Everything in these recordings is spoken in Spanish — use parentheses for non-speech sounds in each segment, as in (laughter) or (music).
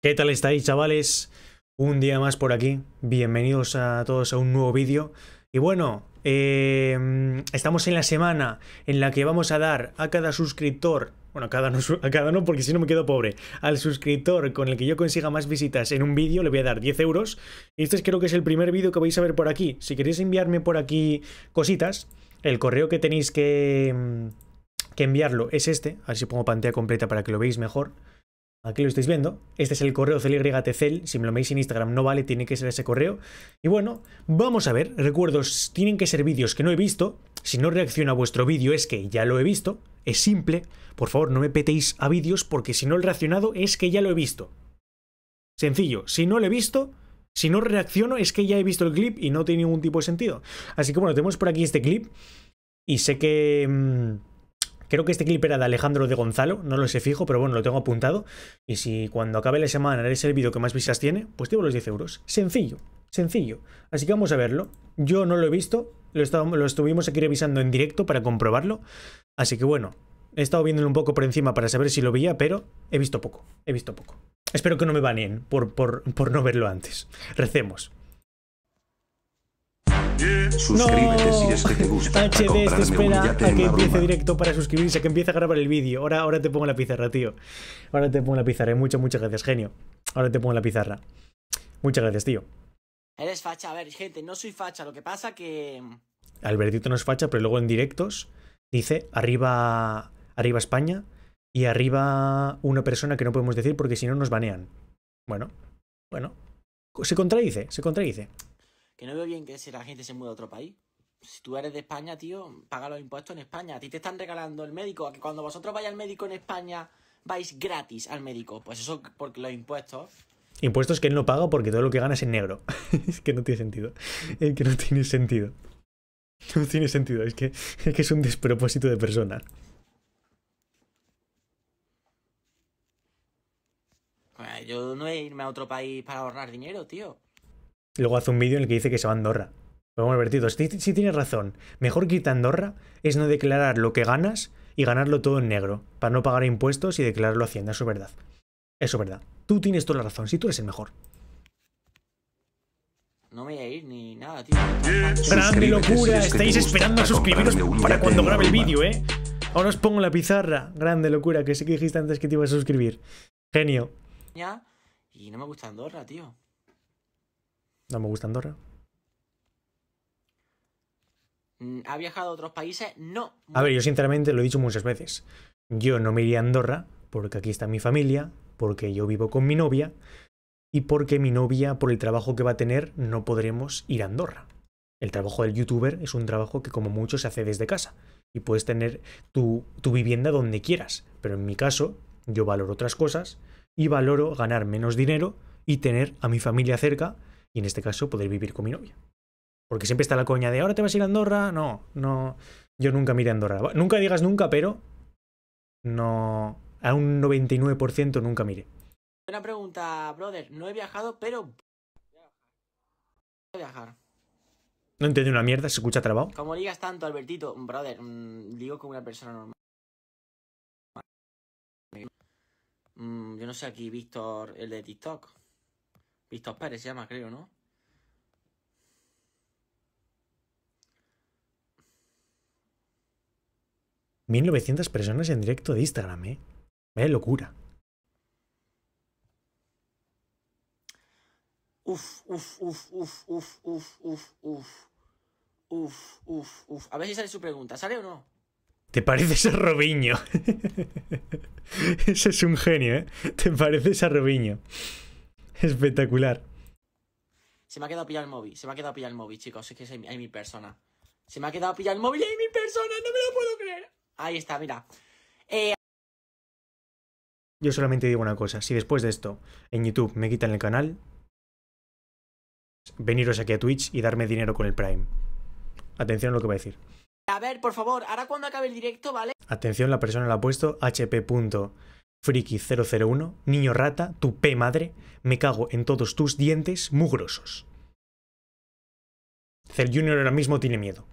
¿Qué tal estáis chavales? Un día más por aquí, bienvenidos a todos a un nuevo vídeo Y bueno, em, estamos en la semana en la que vamos a dar a cada suscriptor Bueno, a cada no, a cada porque si no me quedo pobre Al suscriptor con el que yo consiga más visitas en un vídeo le voy a dar 10 euros Y este creo que es el primer vídeo que vais a ver por aquí Si queréis enviarme por aquí cositas, el correo que tenéis que, em, que enviarlo es este A ver si pongo pantalla completa para que lo veáis mejor Aquí lo estáis viendo. Este es el correo celigrigatecel. Si me lo veis en Instagram no vale, tiene que ser ese correo. Y bueno, vamos a ver. Recuerdos, tienen que ser vídeos que no he visto. Si no reacciona a vuestro vídeo es que ya lo he visto. Es simple. Por favor, no me petéis a vídeos porque si no he reaccionado es que ya lo he visto. Sencillo. Si no lo he visto, si no reacciono es que ya he visto el clip y no tiene ningún tipo de sentido. Así que bueno, tenemos por aquí este clip. Y sé que... Mm, Creo que este clip era de Alejandro de Gonzalo, no lo sé fijo, pero bueno, lo tengo apuntado. Y si cuando acabe la semana eres el vídeo que más visas tiene, pues tengo los 10 euros. Sencillo, sencillo. Así que vamos a verlo. Yo no lo he visto, lo, lo estuvimos aquí revisando en directo para comprobarlo. Así que bueno, he estado viéndolo un poco por encima para saber si lo veía, pero he visto poco, he visto poco. Espero que no me baneen por, por no verlo antes. Recemos. Suscríbete si es que te gusta. HD espera a que empiece directo para suscribirse, a que empiece a grabar el vídeo. Ahora, ahora te pongo la pizarra, tío. Ahora te pongo la pizarra. Eh. Muchas, muchas gracias, genio. Ahora te pongo la pizarra. Muchas gracias, tío. Eres facha, a ver, gente, no soy facha. Lo que pasa que. Mm, Albertito no es facha, pero luego en directos dice arriba, arriba España y arriba una persona que no podemos decir porque si no nos banean. Bueno, bueno. Se contradice, se contradice. Que no veo bien que si la gente se muda a otro país. Si tú eres de España, tío, paga los impuestos en España. A ti te están regalando el médico. A que cuando vosotros vais al médico en España, vais gratis al médico. Pues eso porque los impuestos. Impuestos que él no paga porque todo lo que ganas es en negro. (laughs) es que no tiene sentido. Es que no tiene sentido. No tiene sentido. Es que, es que es un despropósito de persona. Pues yo no he a irme a otro país para ahorrar dinero, tío luego hace un vídeo en el que dice que se va a Andorra. Vamos a ver, si, si tienes razón, mejor que Andorra es no declarar lo que ganas y ganarlo todo en negro, para no pagar impuestos y declararlo a Hacienda, eso es verdad. Eso es verdad. Tú tienes toda la razón, si tú eres el mejor. No me voy a ir ni nada, tío. ¡Grande locura! Estáis esperando a suscribiros para cuando grabe el vídeo, ¿eh? Ahora os pongo la pizarra. Grande locura, que sé que dijiste antes que te ibas a suscribir. Genio. Ya, y no me gusta Andorra, tío. No me gusta Andorra. Mm, ¿Ha viajado a otros países? No. A ver, yo sinceramente lo he dicho muchas veces. Yo no me iría a Andorra porque aquí está mi familia, porque yo vivo con mi novia y porque mi novia, por el trabajo que va a tener, no podremos ir a Andorra. El trabajo del youtuber es un trabajo que como mucho se hace desde casa y puedes tener tu, tu vivienda donde quieras. Pero en mi caso, yo valoro otras cosas y valoro ganar menos dinero y tener a mi familia cerca y en este caso poder vivir con mi novia. Porque siempre está la coña de ahora te vas a ir a Andorra. No, no. Yo nunca miré Andorra. Nunca digas nunca, pero no. A un 99% nunca mire Buena pregunta, brother. No he viajado, pero. Voy a viajar. No entiendo una mierda, se escucha trabado. Como digas tanto, Albertito, brother, mm, digo como una persona normal. Mm, yo no sé aquí, Víctor, el de TikTok. Vistos pares se llama, creo, ¿no? ¿1900 personas en directo de Instagram, eh? Vaya locura. Uf, uf, uf, uf, uf, uf, uf, uf. Uf, uf, uf. A ver si sale su pregunta. ¿Sale o no? Te pareces a Robiño. (laughs) Ese es un genio, ¿eh? Te pareces a Robiño. (laughs) Espectacular. Se me ha quedado pillado el móvil, se me ha quedado pillado el móvil, chicos. Es que hay, mi persona. Se me ha quedado pillado el móvil y hay mi persona, no me lo puedo creer. Ahí está, mira. Eh, Yo solamente digo una cosa. Si después de esto en YouTube me quitan el canal, veniros aquí a Twitch y darme dinero con el Prime. Atención a lo que voy a decir. A ver, por favor, ahora cuando acabe el directo, ¿vale? Atención, la persona la ha puesto hp. Friki001, Niño Rata, tu P madre, me cago en todos tus dientes mugrosos. Cell Junior ahora mismo tiene miedo.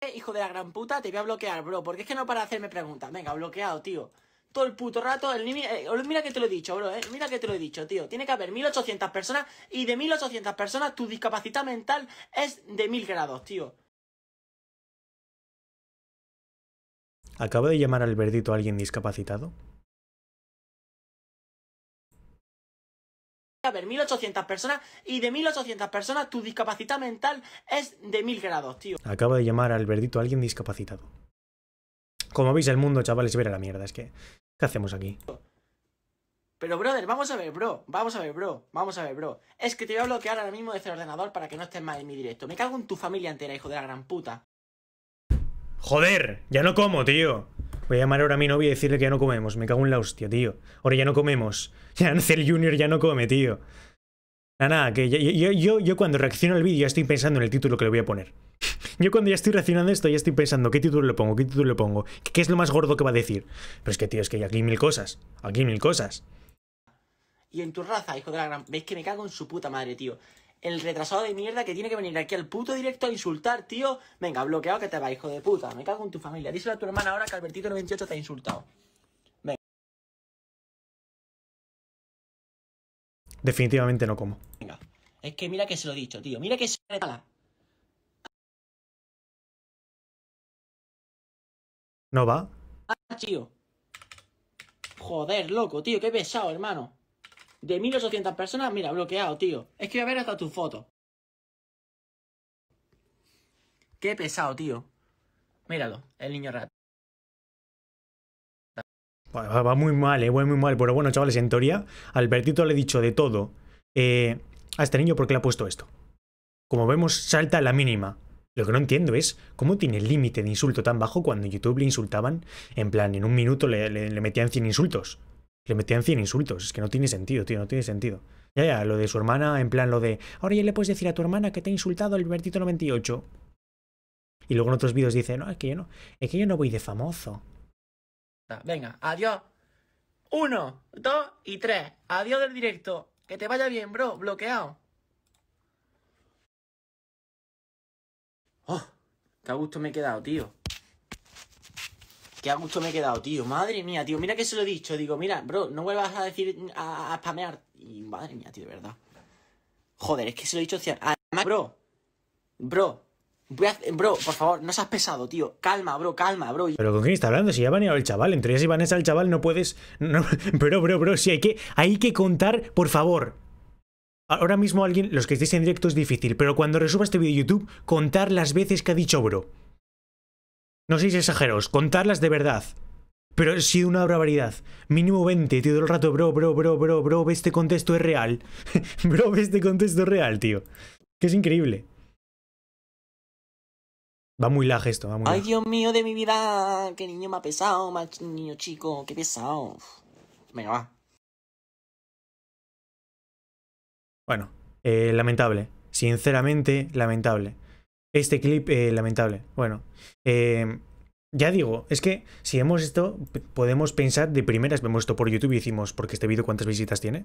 Eh, hijo de la gran puta, te voy a bloquear, bro, porque es que no para hacerme preguntas. Venga, bloqueado, tío. Todo el puto rato, el, niño. Eh, oh, mira que te lo he dicho, bro, eh, mira que te lo he dicho, tío. Tiene que haber 1800 personas y de 1800 personas tu discapacidad mental es de 1000 grados, tío. Acabo de llamar al verdito a alguien discapacitado? a ver 1800 personas y de 1800 personas tu discapacidad mental es de mil grados, tío. Acabo de llamar al verdito a alguien discapacitado. Como veis, el mundo, chavales, ver la mierda. Es que, ¿qué hacemos aquí? Pero, brother, vamos a ver, bro. Vamos a ver, bro. Vamos a ver, bro. Es que te voy a bloquear ahora mismo desde el ordenador para que no estés más en mi directo. Me cago en tu familia entera, hijo de la gran puta. Joder, ya no como, tío. Voy a llamar ahora a mi novia y decirle que ya no comemos. Me cago en la hostia, tío. Ahora ya no comemos. (laughs) Ya Ansel Junior ya no come, tío. Nada, ah, nada, que yo, cuando reacciono al vídeo ya estoy pensando en el título que le voy a poner. (laughs) Yo cuando ya estoy reaccionando a esto ya estoy pensando qué título le pongo, qué título le pongo, qué es lo más gordo que va a decir. Pero es que, tío, es que aquí hay mil cosas. Aquí hay mil cosas. Y en tu raza, hijo de la gran... ¿Veis que me cago en su puta madre, tío? el retrasado de mierda que tiene que venir aquí al puto directo a insultar, tío. Venga, bloqueado que te va, hijo de puta. Me cago en tu familia. Díselo a tu hermana ahora que Albertito98 te ha insultado. Venga. Definitivamente no como. Venga. Es que mira que se lo he dicho, tío. Mira que se retala. No va. Ah, tío. Joder, loco, tío. Qué pesado, hermano. De 1800 personas, mira, bloqueado, tío. Es que voy a ver hasta tu foto. Qué pesado, tío. Míralo, el niño rato. Va, muy mal, eh, va muy mal. Pero bueno, chavales, en teoría, Albertito le he dicho de todo eh, a este niño porque le ha puesto esto. Como vemos, salta la mínima. Lo que no entiendo es cómo tiene el límite de insulto tan bajo cuando en YouTube le insultaban, en plan, en un minuto le, le metían 100 insultos. Le metían 100 insultos. Es que no tiene sentido, tío, no tiene sentido. Ya, ya, lo de su hermana, en plan lo de. Ahora ya le puedes decir a tu hermana que te ha insultado el Bertito 98. Y luego en otros vídeos dice, no, es que yo no, es que yo no voy de famoso. Ah, venga, adiós. Uno, dos y tres. Adiós del directo. Que te vaya bien, bro. Bloqueado. Oh, qué a gusto me he quedado, tío. Qué a gusto me he quedado, tío. Madre mía, tío. Mira que se lo he dicho. Digo, mira, bro, no vuelvas a decir a, spamear. Y madre mía, tío, de verdad. Joder, es que se lo he dicho. Además, bro. Bro. bro, por favor, no seas pesado, tío. Calma, bro, calma, bro. Pero con quién está hablando, si ya ha baneado el chaval. Entre ellas y Vanessa al chaval no puedes. No, (laughs) bro, bro, bro, si hay que, hay que contar, por favor. Ahora mismo alguien, los que estéis en directo es difícil, pero cuando resuba este vídeo de YouTube, contar las veces que ha dicho bro. No sois exageros, contarlas de verdad. Pero ha sido una barbaridad. Mínimo 20, tío, todo el rato, bro, bro, bro, bro, bro, este contexto es real. (laughs) bro, este contexto real, tío. Que es increíble. Va muy lag esto, va muy Ay, Dios mío de mi vida, qué niño me ha pesado, más niño chico, qué pesado. Venga, va. Bueno, eh, lamentable. Sinceramente, lamentable. Este clip eh, lamentable. Bueno, eh, ya digo, es que si vemos esto, podemos pensar de primeras, vemos esto por YouTube y decimos, porque este vídeo cuántas visitas tiene.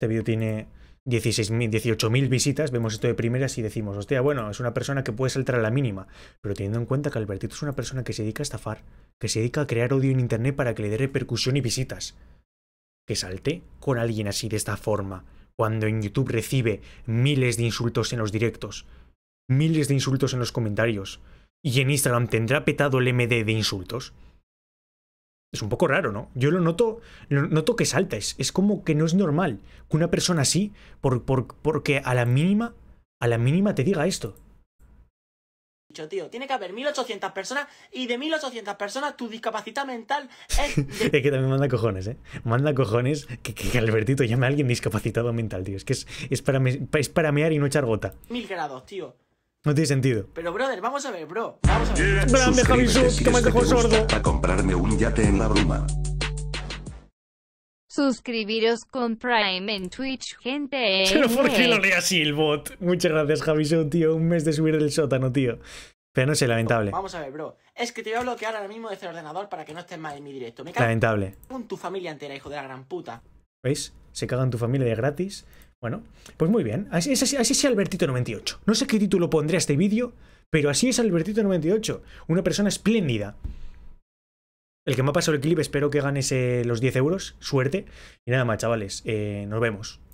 Este vídeo tiene 16.000, 18.000 visitas, vemos esto de primeras y decimos, hostia, bueno, es una persona que puede saltar a la mínima. Pero teniendo en cuenta que Albertito es una persona que se dedica a estafar, que se dedica a crear odio en Internet para que le dé repercusión y visitas. Que salte con alguien así de esta forma, cuando en YouTube recibe miles de insultos en los directos miles de insultos en los comentarios y en Instagram tendrá petado el MD de insultos. Es un poco raro, ¿no? Yo lo noto, noto que salta, es, como que no es normal que una persona así, por, por, porque a la mínima, a la mínima te diga esto. Tío, tiene que haber 1800 personas y de 1800 personas tu discapacidad mental es. (laughs) es que también manda cojones, ¿eh? Manda cojones que, Albertito llame a alguien discapacitado mental, tío. Es que es, es, para, es para mear y no echar gota. Mil grados, tío. No tiene sentido. Pero, brother, vamos a ver, bro. Vamos a ver. Grande, Javi que sordo. A comprarme un yate en la bruma. Suscribiros con Prime en Twitch, gente. (laughs) Pero ¿por qué lo lee así el bot? Muchas gracias, Javiso, tío. Un mes de subir del sótano, tío. Pero no sé, lamentable. Vamos a ver, bro. Es que te voy a bloquear ahora mismo desde el ordenador para que no estés más en mi directo. Me lamentable. Con tu familia entera, hijo de la gran puta. ¿Veis? Se cagan tu familia de gratis bueno, pues muy bien. Así es, así, Albertito 98. No sé qué título pondré a este vídeo, pero así es Albertito 98. Una persona espléndida. El que me ha pasado el clip, espero que gane los 10 euros. Suerte. Y nada más, chavales. Eh, nos vemos.